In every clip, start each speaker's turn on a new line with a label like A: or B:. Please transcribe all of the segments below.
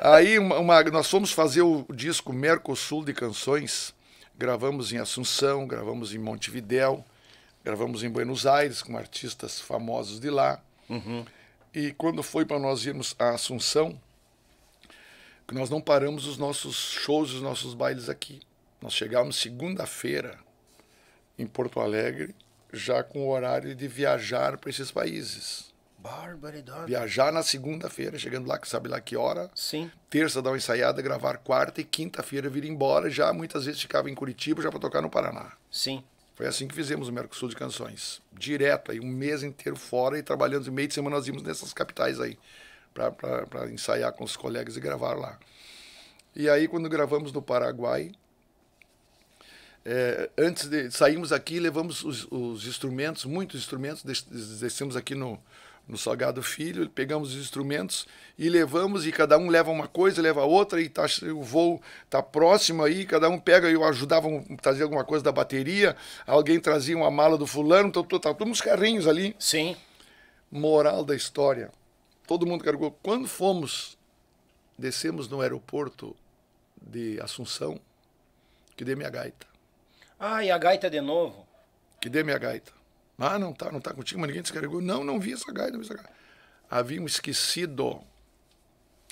A: Aí uma, uma, nós fomos fazer o disco Mercosul de canções. Gravamos em Assunção, gravamos em Montevidéu, gravamos em Buenos Aires com artistas famosos de lá. Uhum. E quando foi para nós irmos a Assunção, que nós não paramos os nossos shows, os nossos bailes aqui. Nós chegávamos segunda-feira em Porto Alegre, já com o horário de viajar para esses países. Barbaridade. Viajar na segunda-feira, chegando lá, que sabe lá que hora. Sim. Terça dar uma ensaiada, gravar quarta e quinta-feira vir embora. Já muitas vezes ficava em Curitiba já para tocar no Paraná. Sim. Foi assim que fizemos o Mercosul de Canções. Direto, aí um mês inteiro fora e trabalhando. No meio de semana nós íamos nessas capitais aí para ensaiar com os colegas e gravar lá. E aí, quando gravamos no Paraguai, é, antes de saímos aqui, levamos os, os instrumentos, muitos instrumentos, descemos aqui no, no Salgado Filho, pegamos os instrumentos e levamos, e cada um leva uma coisa, leva outra, e tá, o voo tá próximo aí, cada um pega, eu ajudava a trazer alguma coisa da bateria, alguém trazia uma mala do fulano, então, então tá, tá, todos uns carrinhos ali. Sim. Moral da história, todo mundo carregou. Quando fomos, descemos no aeroporto de Assunção, que dê minha gaita. Ah, e a gaita de novo? Que dê minha gaita. Ah, não tá, não tá contigo, mas ninguém descarregou. Não, não vi essa gaita, não vi essa gaita. Havíamos esquecido,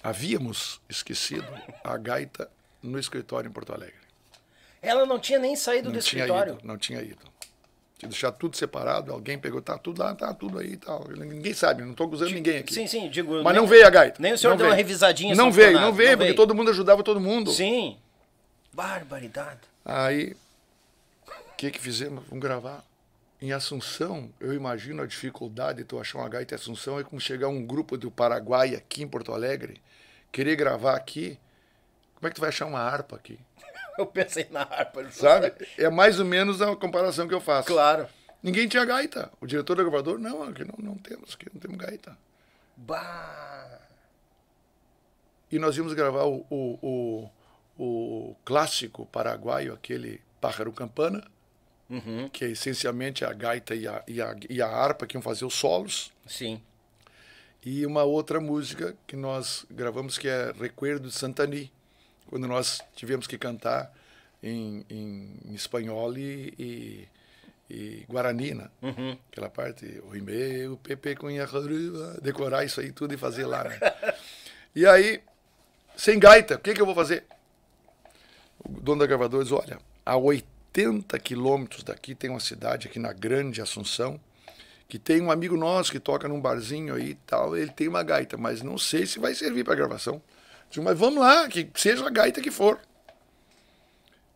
A: havíamos esquecido a gaita no escritório em Porto Alegre. Ela não tinha nem saído não do escritório? Ido, não tinha ido. Tinha deixar tudo separado, alguém pegou, tá tudo lá, tá tudo aí e tal. Ninguém sabe, não tô acusando ninguém aqui. Sim, sim, digo. Mas nem, não veio a gaita. Nem o senhor não deu veio. uma revisadinha. Não veio, não veio, não veio, porque todo mundo ajudava todo mundo. Sim. Barbaridade. Aí, o que que fizemos? Vamos gravar em Assunção, eu imagino a dificuldade de tu achar uma gaita em Assunção é como chegar um grupo do Paraguai aqui em Porto Alegre, querer gravar aqui. Como é que tu vai achar uma harpa aqui? eu pensei na harpa. Sabe? É mais ou menos a comparação que eu faço. Claro. Ninguém tinha gaita. O diretor do gravador, não, aqui não, não temos, aqui não temos gaita. Bah! E nós íamos gravar o, o, o, o clássico paraguaio, aquele Pájaro Campana uhum. que é essencialmente a gaita e a, e, a, e a harpa que iam fazer os solos. Sim. E uma outra música que nós gravamos que é Recuerdo de Santani, quando nós tivemos que cantar em, em, espanhol e, e Guarani, né? Uhum. Aquela parte, o e-mail, Pepe Cunha decorar isso aí tudo e fazer lá, né? e aí, sem gaita, o que, que eu vou fazer? O dono da gravadora diz, olha, a oito 80 quilômetros daqui tem uma cidade aqui na Grande Assunção, que tem um amigo nosso que toca num barzinho aí e tal, ele tem uma gaita, mas não sei se vai servir para gravação. Digo, mas vamos lá, que seja a gaita que for.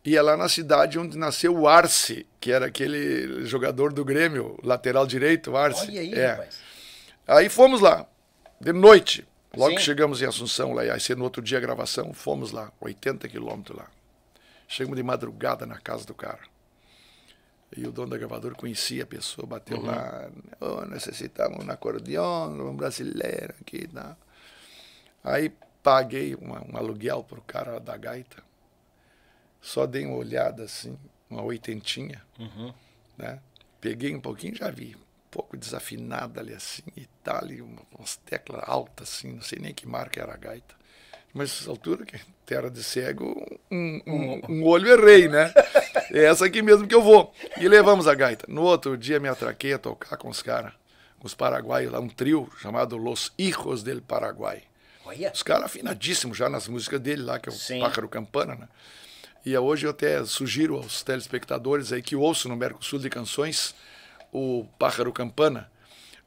A: E é lá na cidade onde nasceu o Arce, que era aquele jogador do Grêmio, lateral direito, o Arce. Olha aí, é. rapaz. Aí fomos lá, de noite. Logo Sim. que chegamos em Assunção, lá, e ser no outro dia a gravação, fomos lá, 80 quilômetros lá. Chegamos de madrugada na casa do cara. E o dono da gravadora conhecia a pessoa, bateu uhum. lá. Oh, necessitamos um acordeão, um brasileiro aqui. Tá? Aí paguei uma, um aluguel para o cara da gaita. Só dei uma olhada assim, uma oitentinha. Uhum. Né? Peguei um pouquinho já vi. Um pouco desafinada ali assim, e tá ali umas teclas altas assim, não sei nem que marca era a gaita. Mas altura, que terra de cego, um, um, um olho errei, é né? É essa aqui mesmo que eu vou. E levamos a gaita. No outro dia me atraquei a tocar com os caras, com os paraguaios lá, um trio chamado Los Hijos del Paraguai. Olha. Os caras afinadíssimos já nas músicas dele lá, que é o Sim. Pájaro Campana, né? E é hoje eu até sugiro aos telespectadores aí que ouçam no Mercosul de Canções o Pájaro Campana,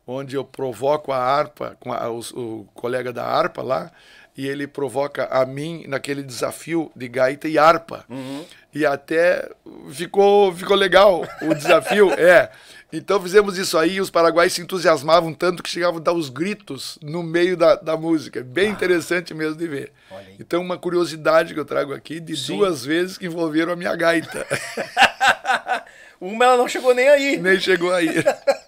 A: onde eu provoco a harpa, com a, o, o, colega da harpa lá, e ele provoca a mim naquele desafio de gaita e harpa. Uhum. E até ficou, ficou legal o desafio, é. Então fizemos isso aí, os paraguaios se entusiasmavam tanto que chegavam a dar os gritos no meio da, da música. Bem ah. interessante mesmo de ver. Então, uma curiosidade que eu trago aqui de Sim. duas vezes que envolveram a minha gaita. uma ela não chegou nem aí. Nem chegou aí.